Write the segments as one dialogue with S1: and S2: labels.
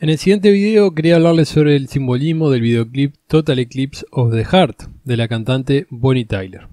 S1: En el siguiente video quería hablarles sobre el simbolismo del videoclip Total Eclipse of the Heart de la cantante Bonnie Tyler.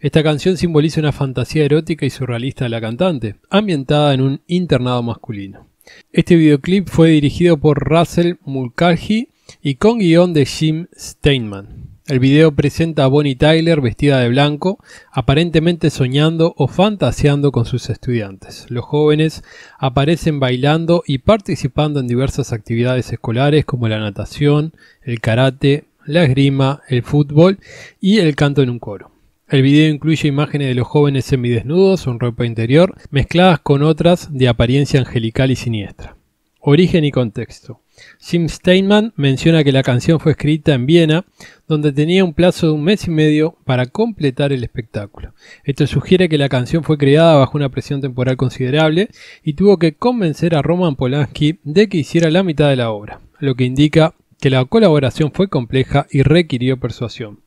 S1: Esta canción simboliza una fantasía erótica y surrealista de la cantante, ambientada en un internado masculino. Este videoclip fue dirigido por Russell Mulcahy y con guión de Jim Steinman. El video presenta a Bonnie Tyler vestida de blanco, aparentemente soñando o fantaseando con sus estudiantes. Los jóvenes aparecen bailando y participando en diversas actividades escolares como la natación, el karate, la esgrima, el fútbol y el canto en un coro. El video incluye imágenes de los jóvenes semidesnudos en ropa interior, mezcladas con otras de apariencia angelical y siniestra. Origen y contexto. Jim Steinman menciona que la canción fue escrita en Viena, donde tenía un plazo de un mes y medio para completar el espectáculo. Esto sugiere que la canción fue creada bajo una presión temporal considerable y tuvo que convencer a Roman Polanski de que hiciera la mitad de la obra, lo que indica que la colaboración fue compleja y requirió persuasión.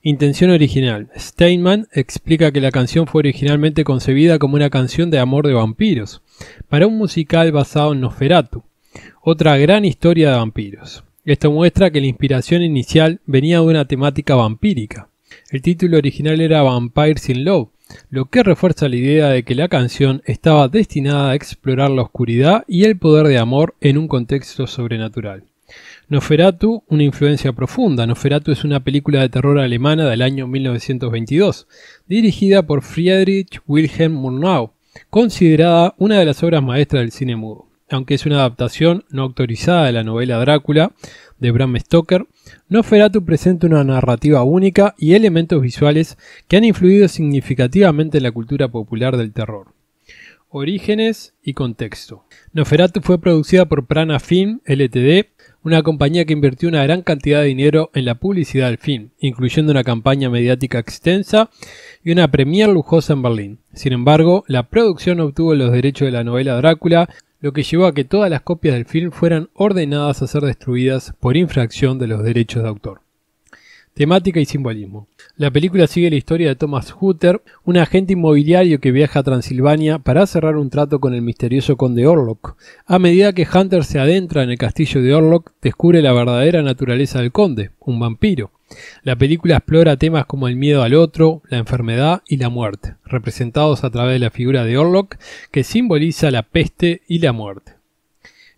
S1: Intención original. Steinman explica que la canción fue originalmente concebida como una canción de amor de vampiros, para un musical basado en Nosferatu, otra gran historia de vampiros. Esto muestra que la inspiración inicial venía de una temática vampírica. El título original era Vampires in Love, lo que refuerza la idea de que la canción estaba destinada a explorar la oscuridad y el poder de amor en un contexto sobrenatural. Noferatu, una influencia profunda. Noferatu es una película de terror alemana del año 1922, dirigida por Friedrich Wilhelm Murnau, considerada una de las obras maestras del cine mudo aunque es una adaptación no autorizada de la novela Drácula de Bram Stoker, Nosferatu presenta una narrativa única y elementos visuales que han influido significativamente en la cultura popular del terror. Orígenes y contexto. Nosferatu fue producida por Prana Film LTD, una compañía que invirtió una gran cantidad de dinero en la publicidad del film, incluyendo una campaña mediática extensa y una premier lujosa en Berlín. Sin embargo, la producción obtuvo los derechos de la novela Drácula lo que llevó a que todas las copias del film fueran ordenadas a ser destruidas por infracción de los derechos de autor. Temática y simbolismo. La película sigue la historia de Thomas Hutter, un agente inmobiliario que viaja a Transilvania para cerrar un trato con el misterioso conde Orlok. A medida que Hunter se adentra en el castillo de Orlok, descubre la verdadera naturaleza del conde, un vampiro, la película explora temas como el miedo al otro, la enfermedad y la muerte, representados a través de la figura de Orlok, que simboliza la peste y la muerte.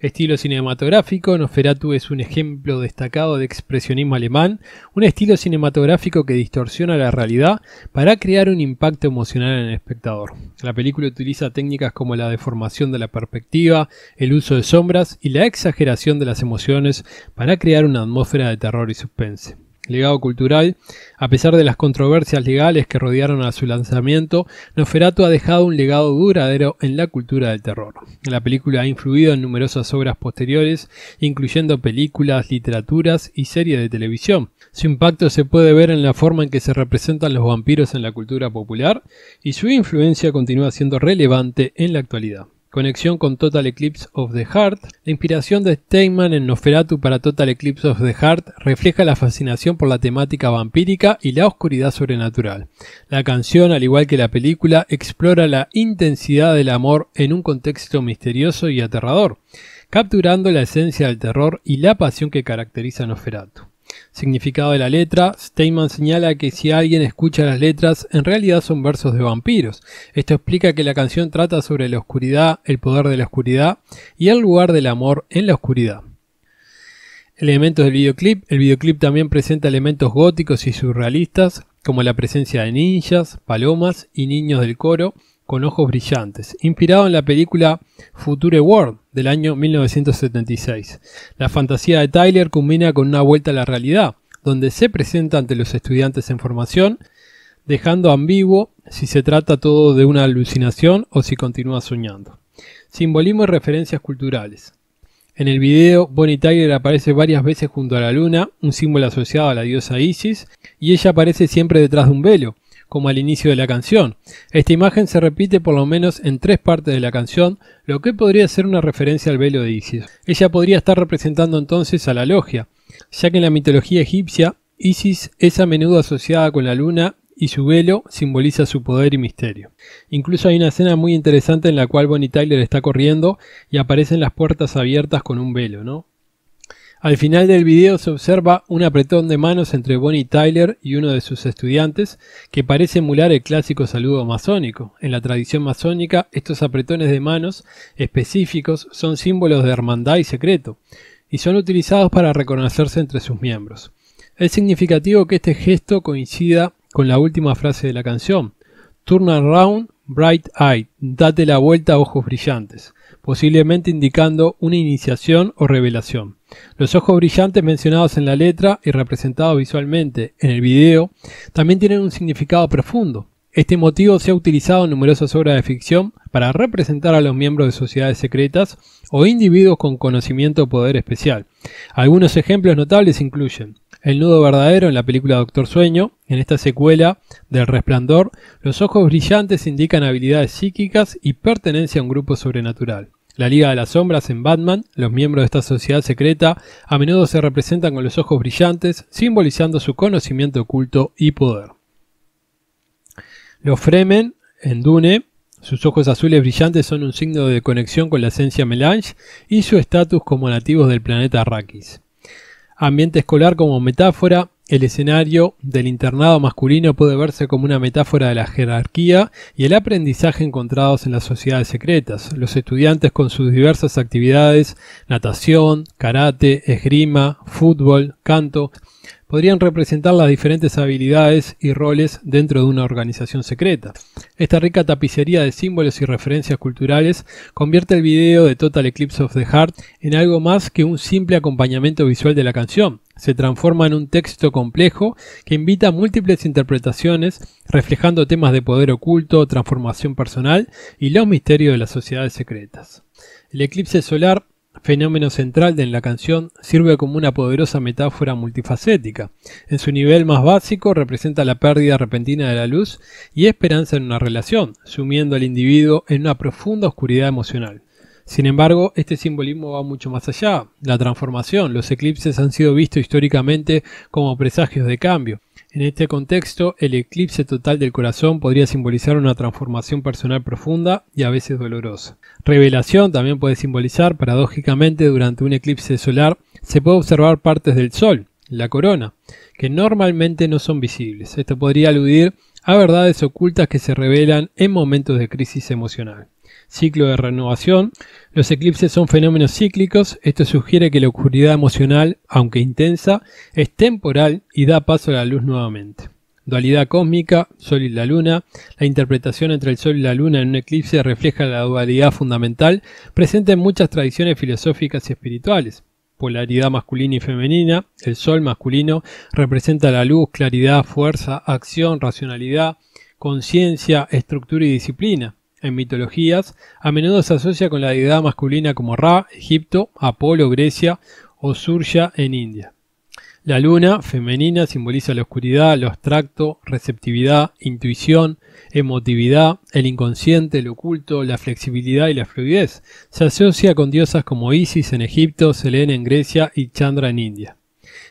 S1: Estilo cinematográfico, Nosferatu es un ejemplo destacado de expresionismo alemán, un estilo cinematográfico que distorsiona la realidad para crear un impacto emocional en el espectador. La película utiliza técnicas como la deformación de la perspectiva, el uso de sombras y la exageración de las emociones para crear una atmósfera de terror y suspense legado cultural, a pesar de las controversias legales que rodearon a su lanzamiento, Nosferatu ha dejado un legado duradero en la cultura del terror. La película ha influido en numerosas obras posteriores, incluyendo películas, literaturas y series de televisión. Su impacto se puede ver en la forma en que se representan los vampiros en la cultura popular y su influencia continúa siendo relevante en la actualidad conexión con Total Eclipse of the Heart. La inspiración de Steinman en Nosferatu para Total Eclipse of the Heart refleja la fascinación por la temática vampírica y la oscuridad sobrenatural. La canción, al igual que la película, explora la intensidad del amor en un contexto misterioso y aterrador, capturando la esencia del terror y la pasión que caracteriza a Nosferatu. Significado de la letra, Steinman señala que si alguien escucha las letras, en realidad son versos de vampiros. Esto explica que la canción trata sobre la oscuridad, el poder de la oscuridad y el lugar del amor en la oscuridad. Elementos del videoclip. El videoclip también presenta elementos góticos y surrealistas, como la presencia de ninjas, palomas y niños del coro, con ojos brillantes, inspirado en la película Future World del año 1976. La fantasía de Tyler culmina con una vuelta a la realidad, donde se presenta ante los estudiantes en formación, dejando ambiguo si se trata todo de una alucinación o si continúa soñando. Simbolismo y referencias culturales. En el video, Bonnie Tyler aparece varias veces junto a la luna, un símbolo asociado a la diosa Isis, y ella aparece siempre detrás de un velo, como al inicio de la canción. Esta imagen se repite por lo menos en tres partes de la canción, lo que podría ser una referencia al velo de Isis. Ella podría estar representando entonces a la logia, ya que en la mitología egipcia Isis es a menudo asociada con la luna y su velo simboliza su poder y misterio. Incluso hay una escena muy interesante en la cual Bonnie Tyler está corriendo y aparecen las puertas abiertas con un velo, ¿no? Al final del video se observa un apretón de manos entre Bonnie Tyler y uno de sus estudiantes que parece emular el clásico saludo masónico. En la tradición masónica, estos apretones de manos específicos son símbolos de hermandad y secreto, y son utilizados para reconocerse entre sus miembros. Es significativo que este gesto coincida con la última frase de la canción, Turn around Bright Eye, date la vuelta a ojos brillantes, posiblemente indicando una iniciación o revelación. Los ojos brillantes mencionados en la letra y representados visualmente en el video también tienen un significado profundo. Este motivo se ha utilizado en numerosas obras de ficción para representar a los miembros de sociedades secretas o individuos con conocimiento o poder especial. Algunos ejemplos notables incluyen el nudo verdadero en la película Doctor Sueño, en esta secuela del Resplandor, los ojos brillantes indican habilidades psíquicas y pertenencia a un grupo sobrenatural. La Liga de las Sombras en Batman, los miembros de esta sociedad secreta a menudo se representan con los ojos brillantes, simbolizando su conocimiento oculto y poder. Los Fremen en Dune, sus ojos azules brillantes son un signo de conexión con la esencia Melange y su estatus como nativos del planeta Arrakis. Ambiente escolar como metáfora, el escenario del internado masculino puede verse como una metáfora de la jerarquía y el aprendizaje encontrados en las sociedades secretas. Los estudiantes con sus diversas actividades, natación, karate, esgrima, fútbol, canto, podrían representar las diferentes habilidades y roles dentro de una organización secreta. Esta rica tapicería de símbolos y referencias culturales convierte el video de Total Eclipse of the Heart en algo más que un simple acompañamiento visual de la canción. Se transforma en un texto complejo que invita a múltiples interpretaciones, reflejando temas de poder oculto, transformación personal y los misterios de las sociedades secretas. El eclipse solar fenómeno central de la canción, sirve como una poderosa metáfora multifacética. En su nivel más básico representa la pérdida repentina de la luz y esperanza en una relación, sumiendo al individuo en una profunda oscuridad emocional. Sin embargo, este simbolismo va mucho más allá. La transformación, los eclipses han sido vistos históricamente como presagios de cambio, en este contexto, el eclipse total del corazón podría simbolizar una transformación personal profunda y a veces dolorosa. Revelación también puede simbolizar, paradójicamente, durante un eclipse solar se puede observar partes del Sol, la corona, que normalmente no son visibles. Esto podría aludir a verdades ocultas que se revelan en momentos de crisis emocional ciclo de renovación. Los eclipses son fenómenos cíclicos, esto sugiere que la oscuridad emocional, aunque intensa, es temporal y da paso a la luz nuevamente. Dualidad cósmica, Sol y la Luna. La interpretación entre el Sol y la Luna en un eclipse refleja la dualidad fundamental presente en muchas tradiciones filosóficas y espirituales polaridad masculina y femenina. El sol masculino representa la luz, claridad, fuerza, acción, racionalidad, conciencia, estructura y disciplina en mitologías, a menudo se asocia con la deidad masculina como Ra, Egipto, Apolo, Grecia o Surya en India. La luna femenina simboliza la oscuridad, lo abstracto, receptividad, intuición, emotividad, el inconsciente, lo oculto, la flexibilidad y la fluidez. Se asocia con diosas como Isis en Egipto, Selene en Grecia y Chandra en India.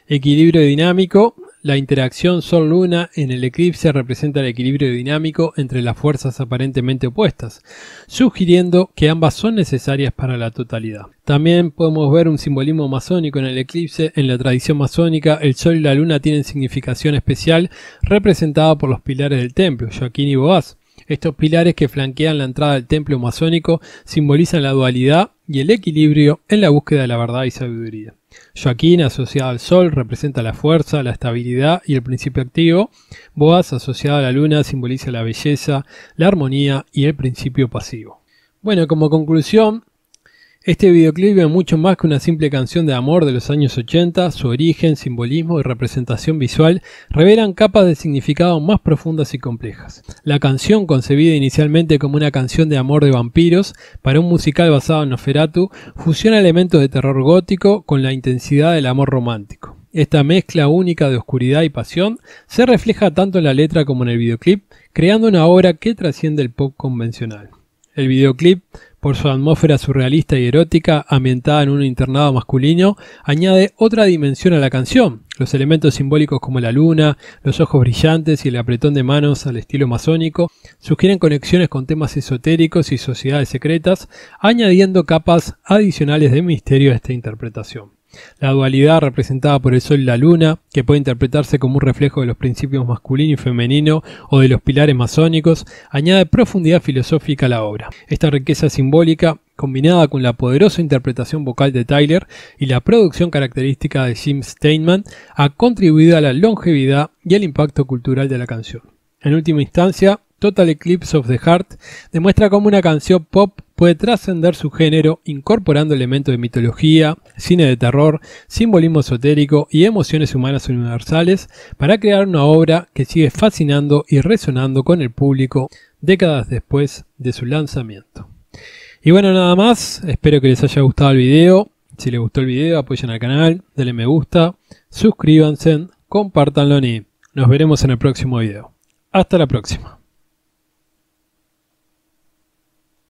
S1: Equilibrio dinámico la interacción Sol-Luna en el eclipse representa el equilibrio dinámico entre las fuerzas aparentemente opuestas, sugiriendo que ambas son necesarias para la totalidad. También podemos ver un simbolismo masónico en el eclipse. En la tradición masónica, el Sol y la Luna tienen significación especial representada por los pilares del templo, Joaquín y Boaz. Estos pilares que flanquean la entrada del templo masónico simbolizan la dualidad y el equilibrio en la búsqueda de la verdad y sabiduría. Joaquín, asociada al Sol, representa la fuerza, la estabilidad y el principio activo. Boas, asociada a la Luna, simboliza la belleza, la armonía y el principio pasivo. Bueno, como conclusión, este videoclip es mucho más que una simple canción de amor de los años 80, su origen, simbolismo y representación visual revelan capas de significado más profundas y complejas. La canción, concebida inicialmente como una canción de amor de vampiros, para un musical basado en Nosferatu, fusiona elementos de terror gótico con la intensidad del amor romántico. Esta mezcla única de oscuridad y pasión se refleja tanto en la letra como en el videoclip, creando una obra que trasciende el pop convencional. El videoclip por su atmósfera surrealista y erótica, ambientada en un internado masculino, añade otra dimensión a la canción. Los elementos simbólicos como la luna, los ojos brillantes y el apretón de manos al estilo masónico sugieren conexiones con temas esotéricos y sociedades secretas, añadiendo capas adicionales de misterio a esta interpretación. La dualidad representada por el Sol y la Luna, que puede interpretarse como un reflejo de los principios masculino y femenino o de los pilares masónicos, añade profundidad filosófica a la obra. Esta riqueza simbólica, combinada con la poderosa interpretación vocal de Tyler y la producción característica de Jim Steinman, ha contribuido a la longevidad y al impacto cultural de la canción. En última instancia, Total Eclipse of the Heart demuestra cómo una canción pop puede trascender su género incorporando elementos de mitología, cine de terror, simbolismo esotérico y emociones humanas universales para crear una obra que sigue fascinando y resonando con el público décadas después de su lanzamiento. Y bueno, nada más, espero que les haya gustado el video. Si les gustó el video, apoyen al canal, denle me gusta, suscríbanse, compartanlo y nos veremos en el próximo video. Hasta la próxima.